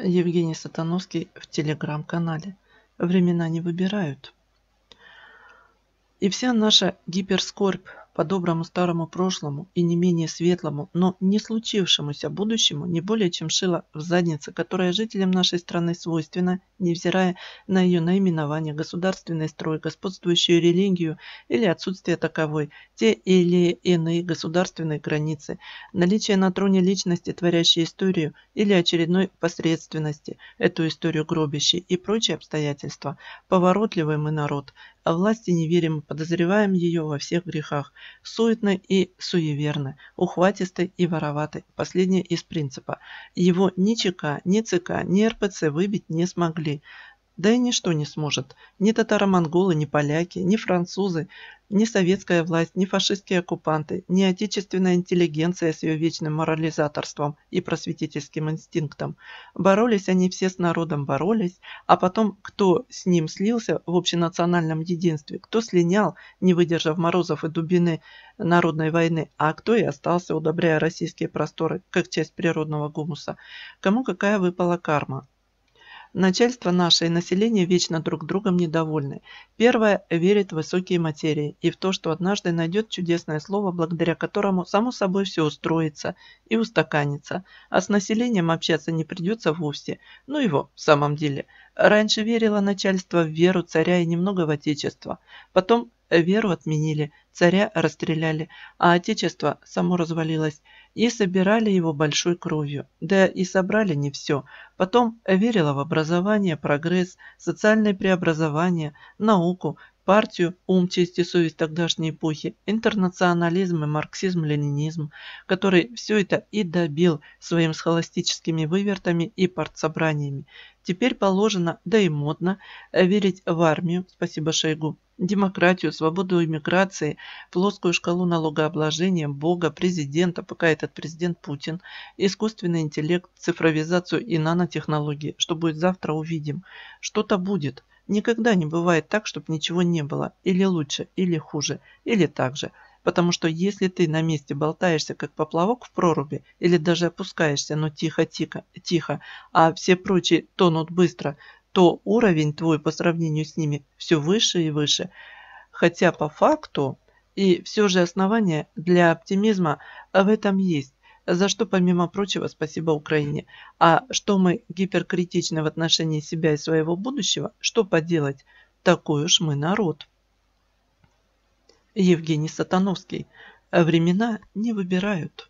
Евгений Сатановский в телеграм-канале. Времена не выбирают. И вся наша гиперскорбь по доброму старому прошлому и не менее светлому, но не случившемуся будущему не более чем шило в заднице, которая жителям нашей страны свойственна, невзирая на ее наименование, государственный строй, господствующую религию или отсутствие таковой, те или иные государственные границы, наличие на троне личности, творящей историю, или очередной посредственности, эту историю гробящей и прочие обстоятельства. Поворотливый мы народ, а власти не верим, подозреваем ее во всех грехах, суетны и суеверны, ухватисты и вороваты, последнее из принципа. Его ни ЧК, ни ЦК, ни РПЦ выбить не смогли. Да и ничто не сможет. Ни татаро-монголы, ни поляки, ни французы, ни советская власть, ни фашистские оккупанты, ни отечественная интеллигенция с ее вечным морализаторством и просветительским инстинктом. Боролись они все с народом, боролись, а потом кто с ним слился в общенациональном единстве, кто слинял, не выдержав морозов и дубины народной войны, а кто и остался, удобряя российские просторы, как часть природного гумуса. Кому какая выпала карма? Начальство наше и население вечно друг другом недовольны. Первое верит в высокие материи и в то, что однажды найдет чудесное слово, благодаря которому само собой все устроится и устаканится, а с населением общаться не придется вовсе. Ну его, в самом деле. Раньше верило начальство в веру царя и немного в отечество. Потом веру отменили, царя расстреляли, а отечество само развалилось. И собирали его большой кровью. Да и собрали не все. Потом верила в образование, прогресс, социальное преобразование, науку, партию «Ум, честь и совесть тогдашней эпохи», интернационализм и марксизм-ленинизм, который все это и добил своим схоластическими вывертами и партсобраниями. Теперь положено, да и модно, э, верить в армию, спасибо Шойгу, демократию, свободу иммиграции, плоскую шкалу налогообложения, Бога, президента, пока этот президент Путин, искусственный интеллект, цифровизацию и нанотехнологии. Что будет завтра, увидим. Что-то будет. Никогда не бывает так, чтобы ничего не было. Или лучше, или хуже, или так же. Потому что если ты на месте болтаешься, как поплавок в проруби, или даже опускаешься, но ну, тихо-тихо, тихо, а все прочие тонут быстро, то уровень твой по сравнению с ними все выше и выше. Хотя по факту и все же основания для оптимизма в этом есть за что, помимо прочего, спасибо Украине. А что мы гиперкритичны в отношении себя и своего будущего, что поделать? Такой уж мы народ. Евгений Сатановский. Времена не выбирают.